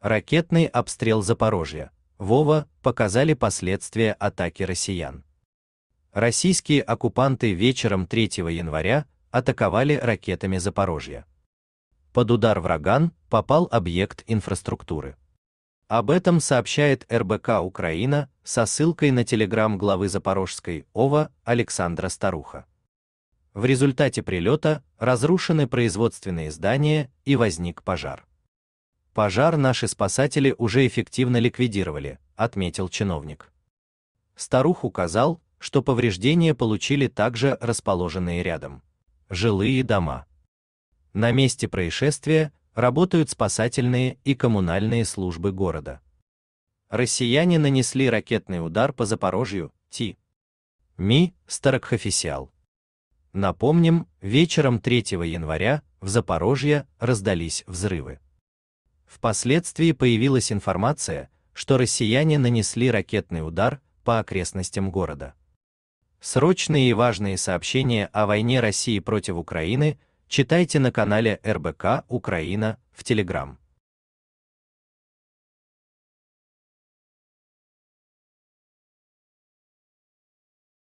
ракетный обстрел Запорожья, Вова, показали последствия атаки россиян. Российские оккупанты вечером 3 января атаковали ракетами Запорожья. Под удар враган попал объект инфраструктуры. Об этом сообщает РБК Украина со ссылкой на телеграм главы Запорожской ОВА Александра Старуха. В результате прилета разрушены производственные здания и возник пожар. Пожар наши спасатели уже эффективно ликвидировали, отметил чиновник. Старух указал, что повреждения получили также расположенные рядом жилые дома. На месте происшествия работают спасательные и коммунальные службы города. Россияне нанесли ракетный удар по Запорожью, Ти. Ми, Старокхофисиал. Напомним, вечером 3 января в Запорожье раздались взрывы. Впоследствии появилась информация, что россияне нанесли ракетный удар по окрестностям города. Срочные и важные сообщения о войне России против Украины читайте на канале РБК Украина в Телеграм.